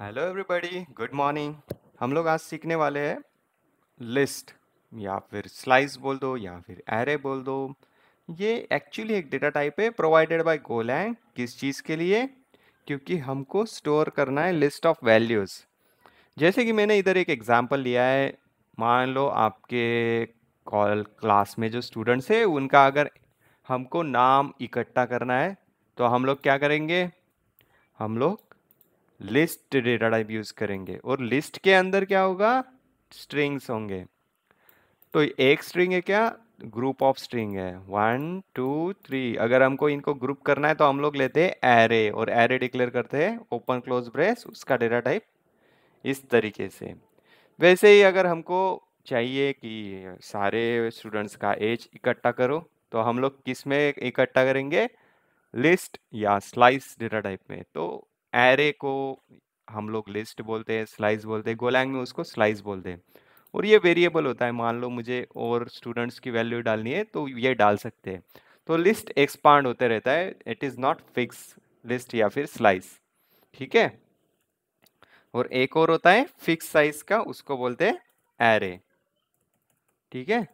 Hello everybody good morning हम लोग आज सीखने वाले हैं लिस्ट या फिर स्लाइस बोल दो या फिर एरे बोल दो ये एक्चुअली एक डेटा टाइप है प्रोवाइडेड बाय गोलैंग किस चीज़ के लिए क्योंकि हमको स्टोर करना है लिस्ट ऑफ वैल्यूज़ जैसे कि मैंने इधर एक एग्जांपल लिया है मान लो आपके कॉल क्लास में जो स्टूडेंट्स है उनका अगर हमको नाम इकट्ठा करना है तो हम लोग क्या करेंगे हम लोग लिस्ट डेटा टाइप यूज़ करेंगे और लिस्ट के अंदर क्या होगा स्ट्रिंग्स होंगे तो एक स्ट्रिंग है क्या ग्रुप ऑफ स्ट्रिंग है वन टू थ्री अगर हमको इनको ग्रुप करना है तो हम लोग लेते हैं एरे और एरे डिक्लेयर करते हैं ओपन क्लोज ब्रेस उसका डेटा टाइप इस तरीके से वैसे ही अगर हमको चाहिए कि सारे स्टूडेंट्स का एज इकट्ठा करो तो हम लोग किस में इकट्ठा करेंगे लिस्ट या स्लाइस डेटा टाइप में तो एरे को हम लोग लिस्ट बोलते हैं स्लाइस बोलते हैं गोलैंग में उसको स्लाइस बोलते हैं और ये वेरिएबल होता है मान लो मुझे और स्टूडेंट्स की वैल्यू डालनी है तो ये डाल सकते हैं तो लिस्ट एक्सपांड होते रहता है it is not fix list या फिर स्लाइस ठीक है और एक और होता है फिक्स साइज का उसको बोलते हैं एरे ठीक है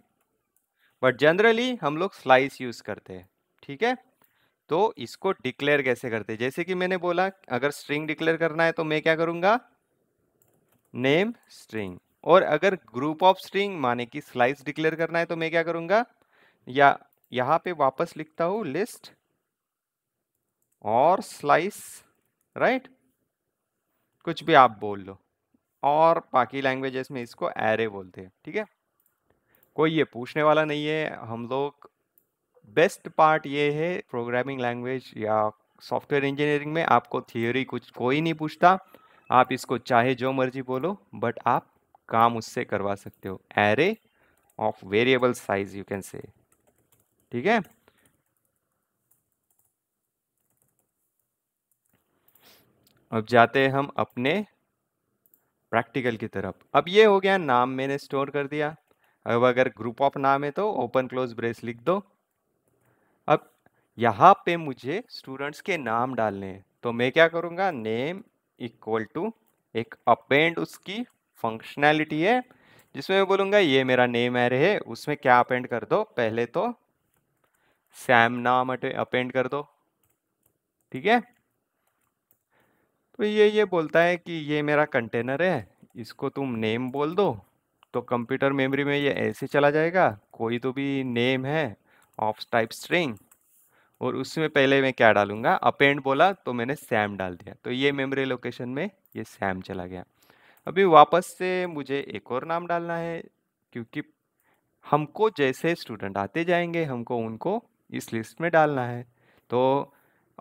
बट जनरली हम लोग स्लाइस यूज़ करते हैं ठीक है तो इसको डिक्लेयर कैसे करते जैसे कि मैंने बोला अगर स्ट्रिंग डिक्लेयर करना है तो मैं क्या करूँगा नेम स्ट्रिंग और अगर ग्रुप ऑफ स्ट्रिंग माने कि स्लाइस डिक्लेयर करना है तो मैं क्या करूँगा या यहाँ पे वापस लिखता हूँ लिस्ट और स्लाइस राइट कुछ भी आप बोल लो और बाकी लैंग्वेजेस में इसको एरे बोलते हैं ठीक है कोई ये पूछने वाला नहीं है हम लोग बेस्ट पार्ट ये है प्रोग्रामिंग लैंग्वेज या सॉफ्टवेयर इंजीनियरिंग में आपको थियोरी कुछ कोई नहीं पूछता आप इसको चाहे जो मर्जी बोलो बट आप काम उससे करवा सकते हो array of variable size you can say ठीक है अब जाते हैं हम अपने प्रैक्टिकल की तरफ अब ये हो गया नाम मैंने स्टोर कर दिया अब अगर ग्रुप ऑफ नाम है तो ओपन क्लोज ब्रेस लिख दो यहाँ पे मुझे स्टूडेंट्स के नाम डालने हैं तो मैं क्या करूँगा नेम इक्वल टू एक अपेंड उसकी फंक्शनैलिटी है जिसमें मैं बोलूँगा ये मेरा नेम है रहे उसमें क्या अपेंड कर दो पहले तो सैम नाम अपेंड कर दो ठीक है तो ये ये बोलता है कि ये मेरा कंटेनर है इसको तुम नेम बोल दो तो कंप्यूटर मेमोरी में ये ऐसे चला जाएगा कोई तो भी नेम है ऑफ टाइप स्ट्रिंग और उसमें पहले मैं क्या डालूंगा अपेंड बोला तो मैंने सैम डाल दिया तो ये मेमोरी लोकेशन में ये सैम चला गया अभी वापस से मुझे एक और नाम डालना है क्योंकि हमको जैसे स्टूडेंट आते जाएंगे हमको उनको इस लिस्ट में डालना है तो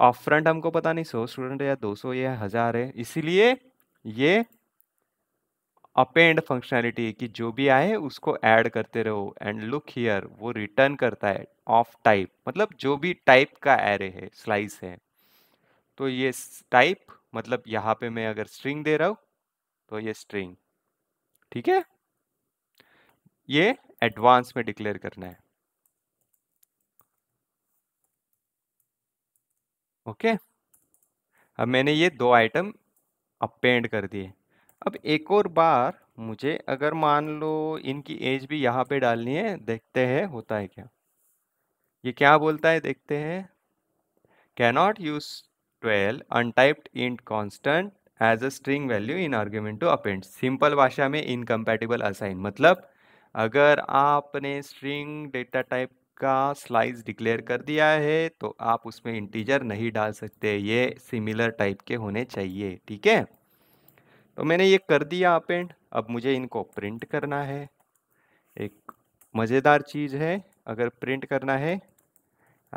ऑफ फ्रंट हमको पता नहीं सौ स्टूडेंट है या दो सौ या हज़ार है इसीलिए ये अपेंड फंक्शनैलिटी कि जो भी आए उसको ऐड करते रहो एंड लुक हियर वो रिटर्न करता है ऑफ टाइप मतलब जो भी टाइप का एरे है स्लाइस है तो ये टाइप मतलब यहाँ पे मैं अगर स्ट्रिंग दे रहा हूँ तो ये स्ट्रिंग ठीक है ये एडवांस में डिक्लेयर करना है ओके okay? अब मैंने ये दो आइटम अपेंड कर दिए अब एक और बार मुझे अगर मान लो इनकी एज भी यहाँ पे डालनी है देखते हैं होता है क्या ये क्या बोलता है देखते हैं use twelve 12 typed int constant as a string value in argument to append simple भाषा में इनकम्पैटिबल असाइन मतलब अगर आपने स्ट्रिंग डेटा टाइप का स्लाइस डिक्लेयर कर दिया है तो आप उसमें इंटीजर नहीं डाल सकते ये सिमिलर टाइप के होने चाहिए ठीक है तो मैंने ये कर दिया अप एंड अब मुझे इनको प्रिंट करना है एक मज़ेदार चीज़ है अगर प्रिंट करना है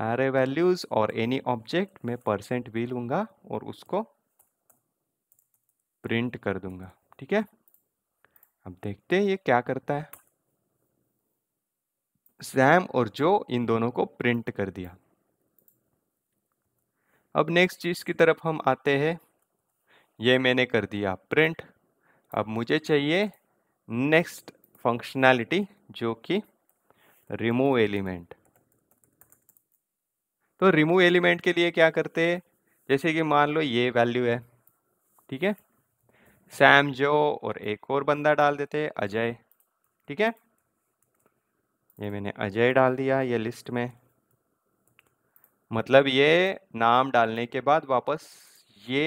आरे वैल्यूज़ और एनी ऑब्जेक्ट मैं परसेंट भी लूँगा और उसको प्रिंट कर दूँगा ठीक है अब देखते हैं ये क्या करता है सैम और जो इन दोनों को प्रिंट कर दिया अब नेक्स्ट चीज़ की तरफ हम आते हैं ये मैंने कर दिया प्रिंट अब मुझे चाहिए नेक्स्ट फंक्शनैलिटी जो कि रिमूव एलिमेंट तो रिमूव एलिमेंट के लिए क्या करते हैं जैसे कि मान लो ये वैल्यू है ठीक है सैम जो और एक और बंदा डाल देते अजय ठीक है ये मैंने अजय डाल दिया ये लिस्ट में मतलब ये नाम डालने के बाद वापस ये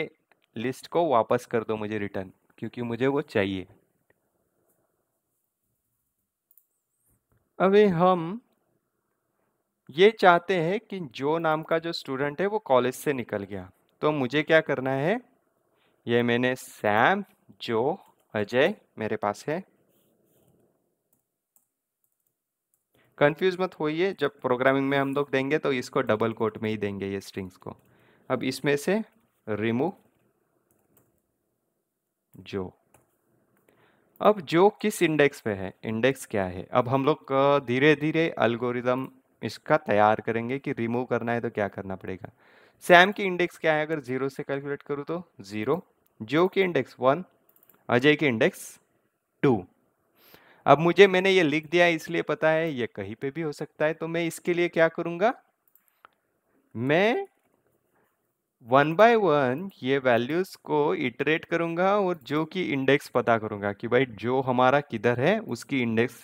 लिस्ट को वापस कर दो मुझे रिटर्न क्योंकि मुझे वो चाहिए अभी हम ये चाहते हैं कि जो नाम का जो स्टूडेंट है वो कॉलेज से निकल गया तो मुझे क्या करना है ये मैंने सैम जो अजय मेरे पास है कंफ्यूज मत होइए जब प्रोग्रामिंग में हम लोग देंगे तो इसको डबल कोट में ही देंगे ये स्ट्रिंग्स को अब इसमें से रिमूव जो अब जो किस इंडेक्स पे है इंडेक्स क्या है अब हम लोग धीरे धीरे अल्गोरिदम इसका तैयार करेंगे कि रिमूव करना है तो क्या करना पड़ेगा सैम की इंडेक्स क्या है अगर जीरो से कैलकुलेट करूँ तो ज़ीरो जो की इंडेक्स वन अजय की इंडेक्स टू अब मुझे मैंने ये लिख दिया इसलिए पता है ये कहीं पे भी हो सकता है तो मैं इसके लिए क्या करूँगा मैं वन बाय वन ये वैल्यूज़ को इटरेट करूंगा और जो कि इंडेक्स पता करूँगा कि भाई जो हमारा किधर है उसकी इंडेक्स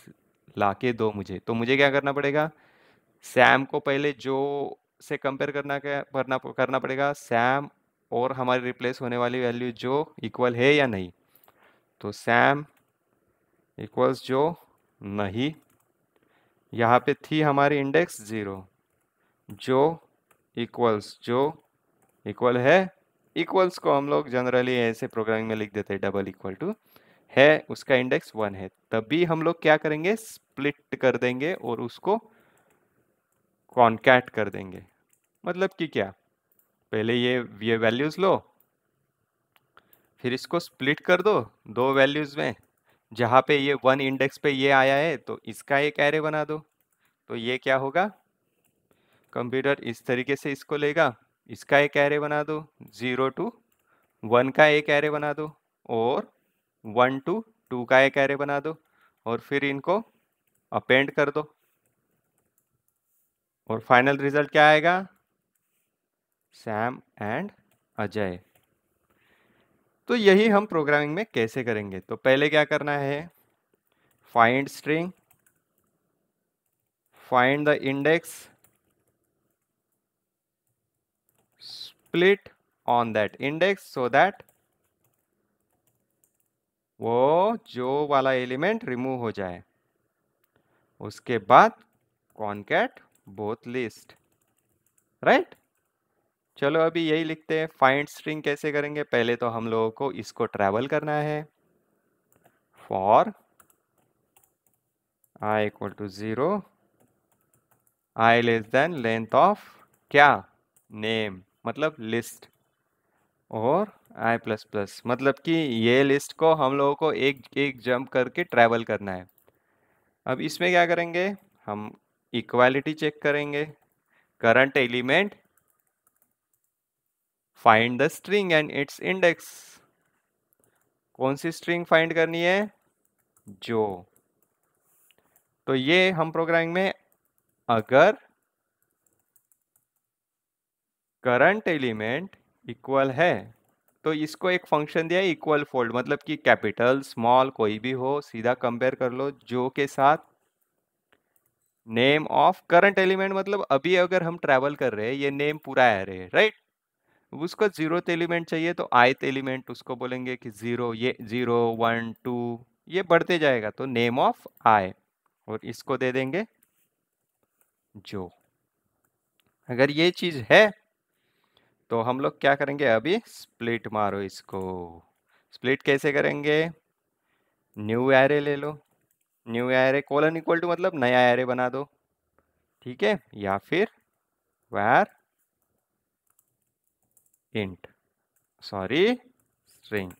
ला के दो मुझे तो मुझे क्या करना पड़ेगा सैम को पहले जो से कंपेयर करना क्या करना करना पड़ेगा सैम और हमारी रिप्लेस होने वाली वैल्यू जो इक्वल है या नहीं तो सैम इक्वल्स जो नहीं यहाँ पे थी हमारी इंडेक्स ज़ीरो जो इक्वल्स जो इक्वल है इक्वल्स को हम लोग जनरली ऐसे प्रोग्रामिंग में लिख देते हैं डबल इक्वल टू है उसका इंडेक्स वन है तब भी हम लोग क्या करेंगे स्प्लिट कर देंगे और उसको कॉन्कैट कर देंगे मतलब कि क्या पहले ये ये वैल्यूज़ लो फिर इसको स्प्लिट कर दो दो वैल्यूज़ में जहाँ पे ये वन इंडेक्स पे ये आया है तो इसका एक एरे बना दो तो ये क्या होगा कंप्यूटर इस तरीके से इसको लेगा इसका एक एरे बना दो ज़ीरो टू वन का एक एरे बना दो और वन टू टू का एक एरे बना दो और फिर इनको अपेंड कर दो और फाइनल रिजल्ट क्या आएगा सैम एंड अजय तो यही हम प्रोग्रामिंग में कैसे करेंगे तो पहले क्या करना है find string find the index split on that index so that वो जो वाला एलिमेंट रिमूव हो जाए उसके बाद कॉनकेट बोथ लिस्ट राइट चलो अभी यही लिखते हैं फाइंड स्ट्रिंग कैसे करेंगे पहले तो हम लोगों को इसको ट्रैवल करना है for I equal to zero I less than length of क्या नेम मतलब लिस्ट और आई प्लस प्लस मतलब कि ये लिस्ट को हम लोगों को एक एक जंप करके ट्रैवल करना है अब इसमें क्या करेंगे हम इक्वालिटी चेक करेंगे current element find the string and its index कौन सी स्ट्रिंग फाइंड करनी है जो तो ये हम प्रोग्रामिंग में अगर करंट एलिमेंट इक्वल है तो इसको एक फंक्शन दिया इक्वल फोल्ड मतलब कि कैपिटल स्मॉल कोई भी हो सीधा कंपेयर कर लो जो के साथ नेम ऑफ करंट एलिमेंट मतलब अभी अगर हम ट्रैवल कर रहे हैं ये नेम पूरा आ रहे राइट उसको जीरो एलिमेंट चाहिए तो आयत एलिमेंट उसको बोलेंगे कि जीरो ये जीरो वन टू ये बढ़ते जाएगा तो नेम ऑफ आय और इसको दे देंगे जो अगर ये चीज़ है तो हम लोग क्या करेंगे अभी स्प्लिट मारो इसको स्प्लिट कैसे करेंगे न्यू एरे ले लो new array colon equal to मतलब नया एरे बना दो ठीक है या फिर वायर इंट सॉरी स्ट्रिंग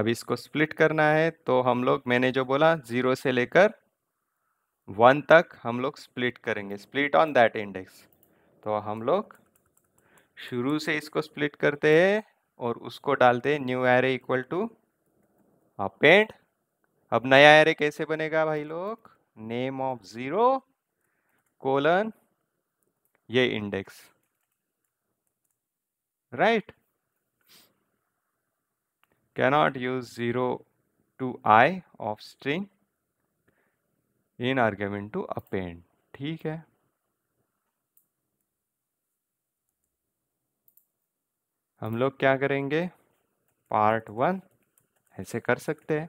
अब इसको स्प्लिट करना है तो हम लोग मैंने जो बोला जीरो से लेकर वन तक हम लोग स्प्लिट करेंगे स्प्लिट ऑन दैट इंडेक्स तो हम लोग शुरू से इसको स्प्लिट करते हैं और उसको डालते हैं न्यू एरे इक्वल टू पेंट अब नया एरे कैसे बनेगा भाई लोग नेम ऑफ ज़ीरो कोलन ये index right cannot use zero to I of string in argument to append ठीक है हम लोग क्या करेंगे पार्ट वन ऐसे कर सकते हैं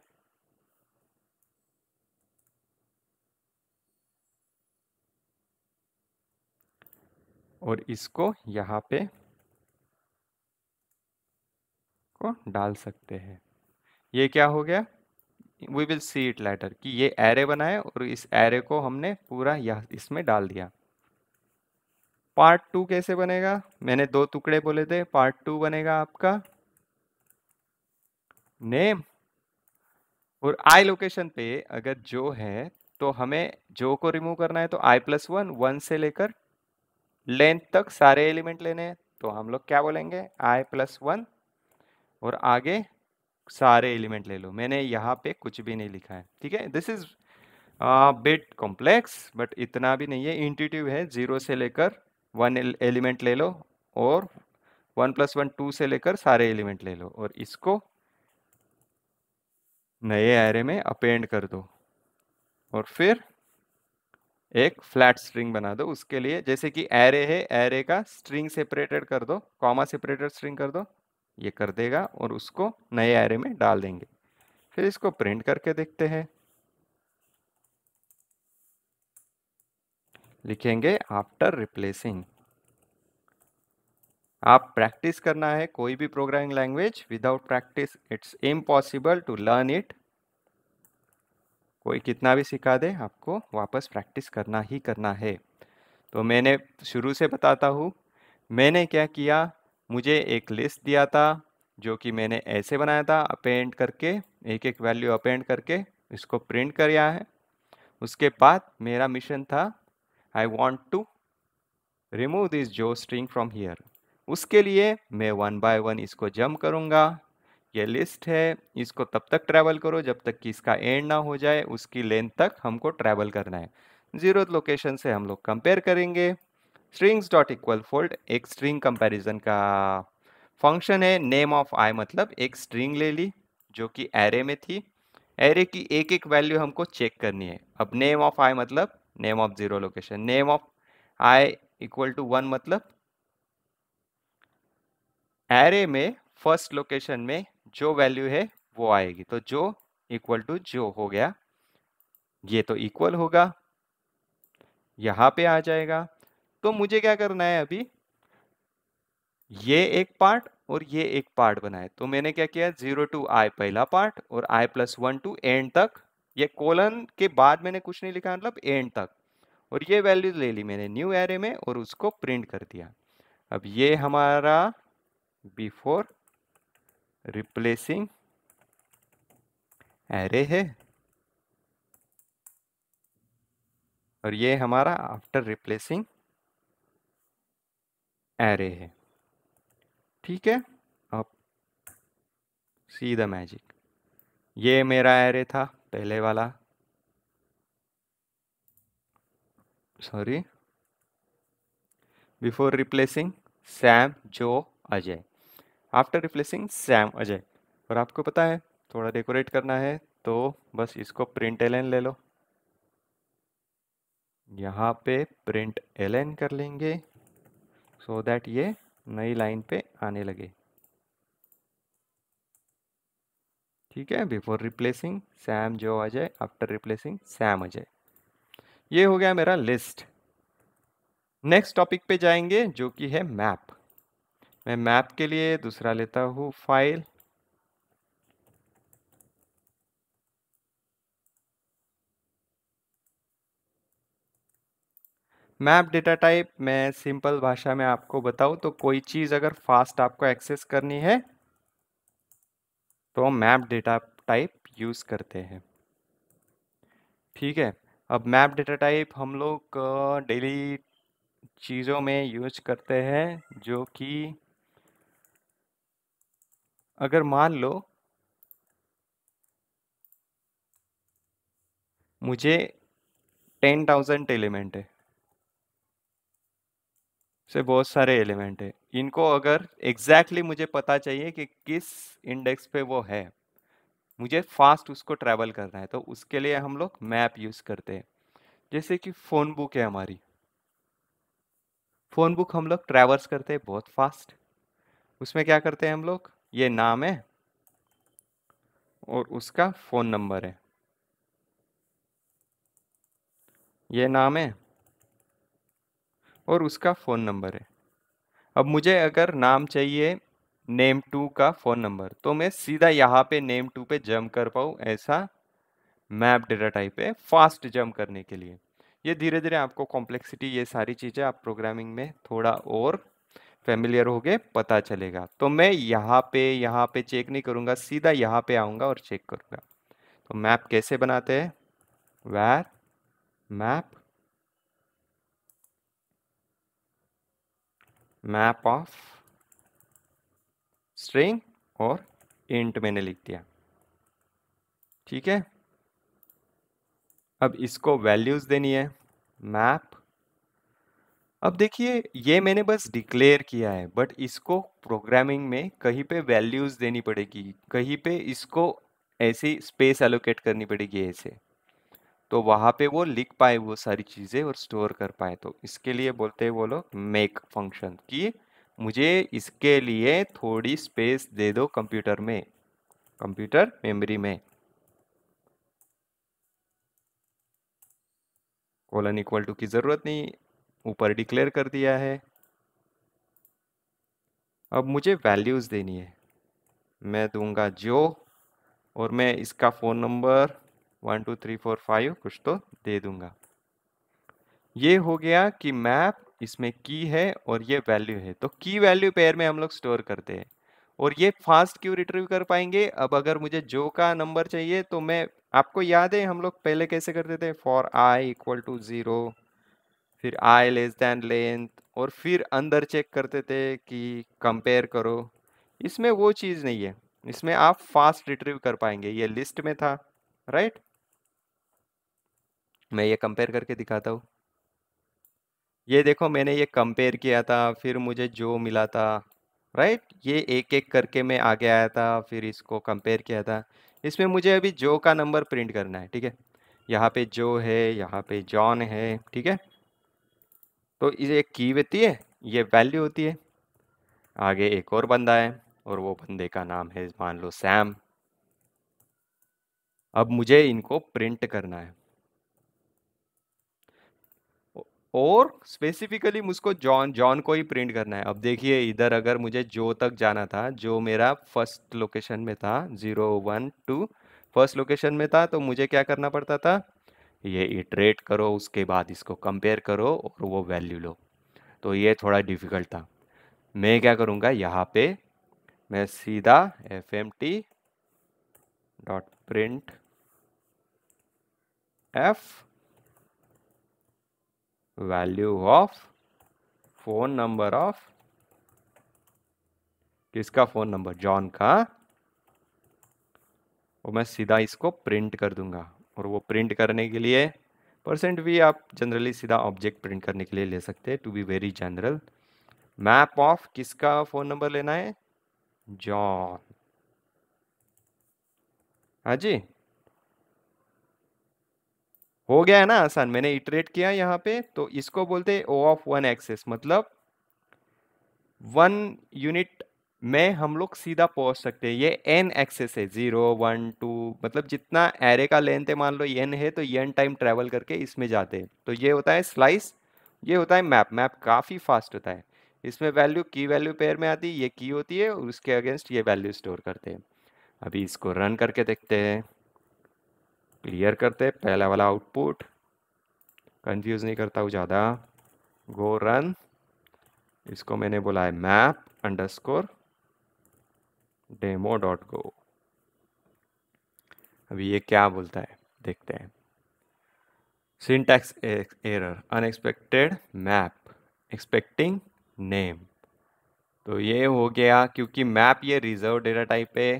और इसको यहाँ पे को डाल सकते हैं ये क्या हो गया we will see it later कि ये एरे बनाए और इस एरे को हमने पूरा यह इसमें डाल दिया पार्ट टू कैसे बनेगा मैंने दो टुकड़े बोले थे पार्ट टू बनेगा आपका नेम और आई लोकेशन पे अगर जो है तो हमें जो को रिमूव करना है तो आई प्लस वन वन से लेकर लेंथ तक सारे एलिमेंट लेने हैं तो हम लोग क्या बोलेंगे आई प्लस वन और आगे सारे एलिमेंट ले लो मैंने यहाँ पे कुछ भी नहीं लिखा है ठीक है this is bit complex but इतना भी नहीं है इंटीट्यूव है जीरो से लेकर वन एलिमेंट ले लो और वन प्लस वन टू से लेकर सारे एलिमेंट ले लो और इसको नए एरे में अपेंड कर दो और फिर एक फ्लैट स्ट्रिंग बना दो उसके लिए जैसे कि एरे है एरे का स्ट्रिंग सेपरेटेड कर दो कॉमा सेपरेटेड स्ट्रिंग कर दो ये कर देगा और उसको नए एरे में डाल देंगे फिर इसको प्रिंट करके देखते हैं लिखेंगे आफ्टर रिप्लेसिंग आप प्रैक्टिस करना है कोई भी programming language without practice it's impossible to learn it कोई कितना भी सिखा दे आपको वापस प्रैक्टिस करना ही करना है तो मैंने शुरू से बताता हूँ मैंने क्या किया मुझे एक लिस्ट दिया था जो कि मैंने ऐसे बनाया था अपेंड करके एक एक वैल्यू अपेंड करके इसको प्रिंट कराया है उसके बाद मेरा मिशन था I want to remove this जो स्ट्रिंग फ्रॉम हियर उसके लिए मैं वन बाय वन इसको जम करूँगा ये लिस्ट है इसको तब तक ट्रैवल करो जब तक कि इसका एंड ना हो जाए उसकी लेंथ तक हमको ट्रैवल करना है जीरो लोकेशन से हम लोग कंपेयर करेंगे स्ट्रिंग्स डॉट इक्वल फोल्ड एक स्ट्रिंग कंपैरिजन का फंक्शन है नेम ऑफ आई मतलब एक स्ट्रिंग ले ली जो कि एरे में थी एरे की एक एक वैल्यू हमको चेक करनी है अब नेम ऑफ आई मतलब name of zero location name of I equal to one मतलब एरे में फर्स्ट लोकेशन में जो वैल्यू है वो आएगी तो जो इक्वल टू जो हो गया ये तो इक्वल होगा यहाँ पे आ जाएगा तो मुझे क्या करना है अभी ये एक पार्ट और ये एक पार्ट बनाए तो मैंने क्या किया जीरो टू आई पहला पार्ट और I plus one to end तक ये कोलन के बाद मैंने कुछ नहीं लिखा मतलब एंड तक और ये वैल्यूज ले ली मैंने न्यू एरे में और उसको प्रिंट कर दिया अब ये हमारा बिफोर रिप्लेसिंग एरे है और ये हमारा आफ्टर रिप्लेसिंग एरे है ठीक है अब सी द मैजिक ये मेरा एरे था पहले वाला सॉरी बिफोर रिप्लेसिंग सैम जो Ajay after replacing Sam Ajay और आपको पता है थोड़ा डेकोरेट करना है तो बस इसको प्रिंट एलन ले लो यहाँ पे प्रिंट एलेन कर लेंगे सो so दैट ये नई लाइन पे आने लगे ठीक है बिफोर रिप्लेसिंग सैम जो आ जाए आफ्टर रिप्लेसिंग सैम आ जाए ये हो गया मेरा लिस्ट नेक्स्ट टॉपिक पे जाएंगे जो कि है मैप मैं मैप के लिए दूसरा लेता हूँ फाइल मैप डेटा टाइप मैं सिंपल भाषा में आपको बताऊं तो कोई चीज़ अगर फास्ट आपको एक्सेस करनी है तो हम मैप डेटा टाइप यूज़ करते हैं ठीक है अब मैप डेटा टाइप हम लोग डेली चीज़ों में यूज करते हैं जो कि अगर मान लो मुझे टेन थाउजेंड एलिमेंट है से बहुत सारे एलिमेंट है इनको अगर एग्जैक्टली exactly मुझे पता चाहिए कि किस इंडेक्स पे वो है मुझे फास्ट उसको ट्रैवल करना है तो उसके लिए हम लोग मैप यूज़ करते हैं जैसे कि फ़ोन बुक है हमारी फ़ोन बुक हम लोग ट्रैवल्स करते हैं बहुत फास्ट उसमें क्या करते हैं हम लोग ये नाम है और उसका फ़ोन नंबर है ये नाम है और उसका फ़ोन नंबर है अब मुझे अगर नाम चाहिए नेम टू का फ़ोन नंबर तो मैं सीधा यहाँ पे नेम टू पे जम कर पाऊँ ऐसा मैप डेटा टाइप है फास्ट जम करने के लिए ये धीरे धीरे आपको कॉम्प्लेक्सिटी ये सारी चीज़ें आप प्रोग्रामिंग में थोड़ा और फेमिलियर हो गए पता चलेगा तो मैं यहाँ पे यहाँ पे चेक नहीं करूँगा सीधा यहाँ पे आऊँगा और चेक करूँगा तो मैप कैसे बनाते हैं var map map of string और इंट मैंने लिख दिया ठीक है अब इसको वैल्यूज़ देनी है मैप अब देखिए ये मैंने बस डिक्लेयर किया है बट इसको प्रोग्रामिंग में कहीं पे वैल्यूज़ देनी पड़ेगी कहीं पे इसको ऐसी स्पेस एलोकेट करनी पड़ेगी ऐसे तो वहाँ पे वो लिख पाए वो सारी चीज़ें और स्टोर कर पाए तो इसके लिए बोलते हैं वो लोग मेक फंक्शन कि मुझे इसके लिए थोड़ी स्पेस दे दो कंप्यूटर में कंप्यूटर मेमोरी में कोलन इक्वल टू की ज़रूरत नहीं ऊपर डिक्लेयर कर दिया है अब मुझे वैल्यूज़ देनी है मैं दूंगा जो और मैं इसका phone number one two three four five कुछ तो दे दूंगा ये हो गया कि मैप इसमें की है और ये वैल्यू है तो की वैल्यू पेयर में हम लोग स्टोर करते हैं और ये फास्ट क्यों रिट्रीव कर पाएंगे अब अगर मुझे जो का नंबर चाहिए तो मैं आपको याद है हम लोग पहले कैसे करते थे for I equal to zero फिर आई लेस दैन लेंथ और फिर अंदर चेक करते थे कि कंपेयर करो इसमें वो चीज़ नहीं है इसमें आप फास्ट रिट्रीव कर पाएंगे ये लिस्ट में था राइट right? मैं ये कंपेयर करके दिखाता हूँ ये देखो मैंने ये कंपेयर किया था फिर मुझे जो मिला था राइट ये एक एक करके मैं आगे आया था फिर इसको कंपेयर किया था इसमें मुझे अभी जो का नंबर प्रिंट करना है ठीक है यहाँ पे जो है यहाँ पे जॉन है ठीक है तो ये एक की होती है ये वैल्यू होती है आगे एक और बंदा है और वो बंदे का नाम है मान लो सैम अब मुझे इनको प्रिंट करना है और स्पेसिफिकली मुझको जॉन जॉन को ही प्रिंट करना है अब देखिए इधर अगर मुझे जो तक जाना था जो मेरा फर्स्ट लोकेशन में था zero one two first location में था तो मुझे क्या करना पड़ता था ये इटरेट करो उसके बाद इसको कंपेयर करो और वो वैल्यू लो तो ये थोड़ा डिफ़िकल्ट था मैं क्या करूँगा यहाँ पे मैं सीधा F M T dot print F value of phone number of किसका फोन नंबर जॉन का और मैं सीधा इसको प्रिंट कर दूंगा और वो प्रिंट करने के लिए परसेंट भी आप जनरली सीधा ऑब्जेक्ट प्रिंट करने के लिए ले सकते हैं to be very general map of किसका फ़ोन नंबर लेना है जॉन हाँ जी हो गया है ना आसान मैंने इटरेट किया यहाँ पे तो इसको बोलते हैं ओ ऑफ वन एक्सेस मतलब वन यूनिट में हम लोग सीधा पहुँच सकते हैं ये एन एक्सेस है जीरो वन टू मतलब जितना एरे का लेंथ है मान लो एन है तो एन टाइम ट्रैवल करके इसमें जाते हैं तो ये होता है स्लाइस ये होता है मैप मैप काफ़ी फास्ट होता है इसमें वैल्यू की वैल्यू पेयर में आती है ये की होती है और उसके अगेंस्ट ये वैल्यू स्टोर करते हैं अभी इसको रन करके देखते हैं क्लियर करते पहला वाला आउटपुट कंफ्यूज नहीं करता हूँ ज़्यादा गो रन इसको मैंने बोला है map underscore demo dot go अभी ये क्या बोलता है देखते हैं syntax error unexpected map expecting name तो ये हो गया क्योंकि मैप ये रिजर्व डेटा टाइप है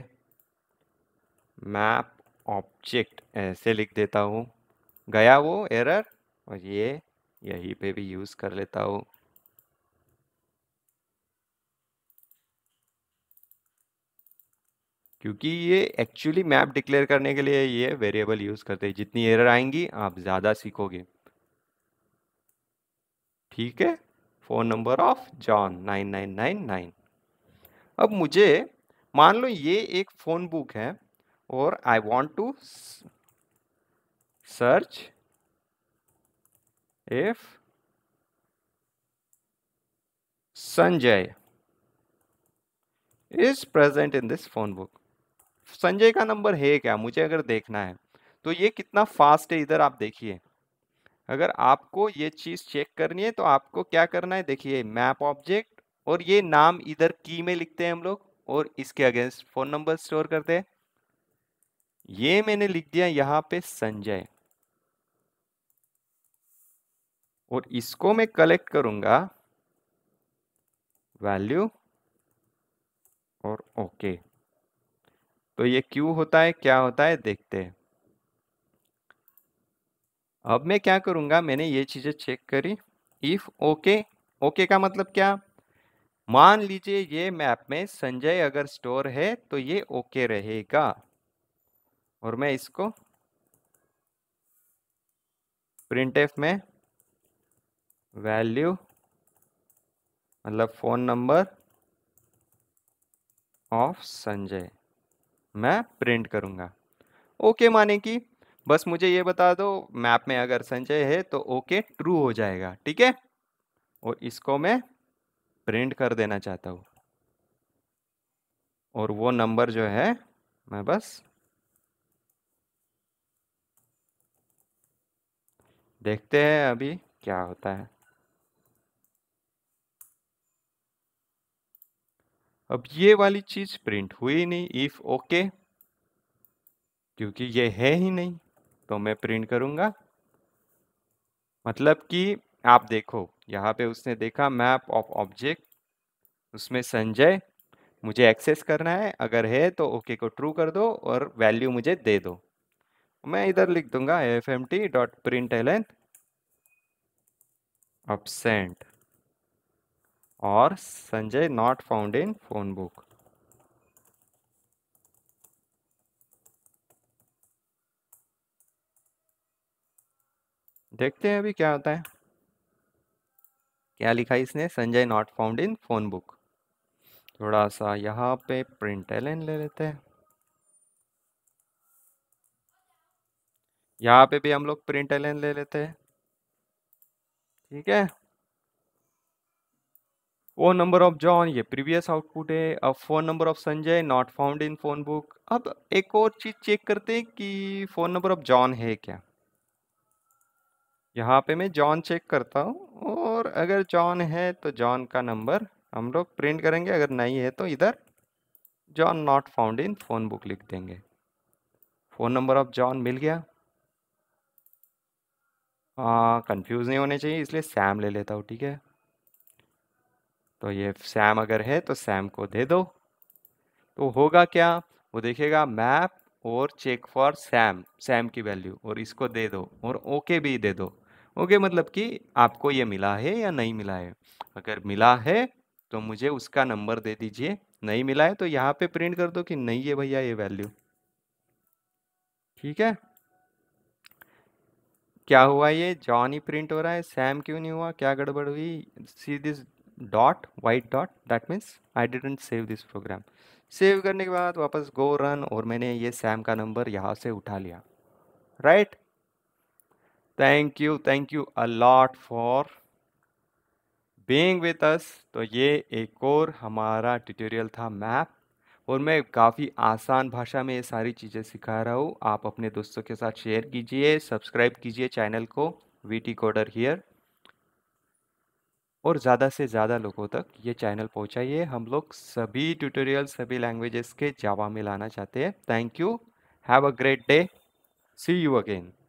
मैप ऑब्जेक्ट ऐसे लिख देता हूँ गया वो एरर और ये यहीं पे भी यूज़ कर लेता हूँ क्योंकि ये एक्चुअली मैप डिक्लेयर करने के लिए ये वेरिएबल यूज़ करते हैं जितनी एरर आएंगी आप ज़्यादा सीखोगे ठीक है phone number of John nine nine nine nine अब मुझे मान लो ये एक फ़ोन बुक है or I want to search if Sanjay is present in this phone book. Sanjay का नंबर है क्या मुझे अगर देखना है तो ये कितना फास्ट है इधर आप देखिए अगर आपको ये चीज़ चेक करनी है तो आपको क्या करना है देखिए मैप ऑब्जेक्ट और ये नाम इधर की में लिखते हैं हम लोग और इसके अगेंस्ट फ़ोन नंबर स्टोर करते हैं ये मैंने लिख दिया यहाँ पे संजय और इसको मैं कलेक्ट करूँगा वैल्यू और ओके okay. तो ये क्यों होता है क्या होता है देखते हैं अब मैं क्या करूँगा मैंने ये चीज़ें चेक करी इफ़ ओके ओके का मतलब क्या मान लीजिए ये मैप में संजय अगर स्टोर है तो ये ओके okay रहेगा और मैं इसको प्रिंट एफ में वैल्यू मतलब फ़ोन नंबर ऑफ संजय मैं प्रिंट करूँगा ओके माने कि बस मुझे ये बता दो मैप में अगर संजय है तो ओके ट्रू हो जाएगा ठीक है और इसको मैं प्रिंट कर देना चाहता हूँ और वो नंबर जो है मैं बस देखते हैं अभी क्या होता है अब ये वाली चीज़ प्रिंट हुई नहीं इफ़ ओके क्योंकि ये है ही नहीं तो मैं प्रिंट करूँगा मतलब कि आप देखो यहाँ पे उसने देखा मैप ऑफ ऑब्जेक्ट उसमें संजय मुझे एक्सेस करना है अगर है तो ओके okay को ट्रू कर दो और वैल्यू मुझे दे दो मैं इधर लिख दूंगा F M T dot print एन अपसेंट और Sanjay not found in phone book देखते हैं अभी क्या होता है क्या लिखा इसने Sanjay not found in phone book थोड़ा सा यहाँ पे प्रिंट एलन ले लेते हैं यहाँ पे भी हम लोग प्रिंट एलन ले लेते हैं ठीक है फोन नंबर ऑफ जॉन ये प्रीवियस आउटपुट है अब phone number of Sanjay not found in phone book अब एक और चीज़ चेक करते हैं कि फ़ोन नंबर ऑफ जॉन है क्या यहाँ पे मैं जॉन चेक करता हूँ और अगर जॉन है तो जॉन का नंबर हम लोग प्रिंट करेंगे अगर नहीं है तो इधर John not found in phone book लिख देंगे फ़ोन नंबर ऑफ जॉन मिल गया कंफ्यूज हाँ, नहीं होने चाहिए इसलिए सैम ले लेता हूँ ठीक है तो ये सैम अगर है तो सैम को दे दो तो होगा क्या वो देखेगा मैप और चेक फॉर सैम सैम की वैल्यू और इसको दे दो और ओके भी दे दो ओके मतलब कि आपको ये मिला है या नहीं मिला है अगर मिला है तो मुझे उसका नंबर दे दीजिए नहीं मिला है तो यहाँ पे प्रिंट कर दो कि नहीं है भैया ये वैल्यू ठीक है क्या हुआ ये जॉन ही प्रिंट हो रहा है सैम क्यों नहीं हुआ क्या गड़बड़ हुई see this dot white dot that means I didn't save this program save करने के बाद वापस गो रन और मैंने ये सैम का नंबर यहाँ से उठा लिया right thank you thank you a lot for being with us तो ये एक और हमारा ट्यूटोरियल था मैप और मैं काफ़ी आसान भाषा में ये सारी चीज़ें सिखा रहा हूँ आप अपने दोस्तों के साथ शेयर कीजिए सब्सक्राइब कीजिए चैनल को वी टी कोडर हियर और ज़्यादा से ज़्यादा लोगों तक ये चैनल पहुँचाइए हम लोग सभी ट्यूटोरियल सभी लैंग्वेजेस के जावा में लाना चाहते हैं thank you have a great day see you again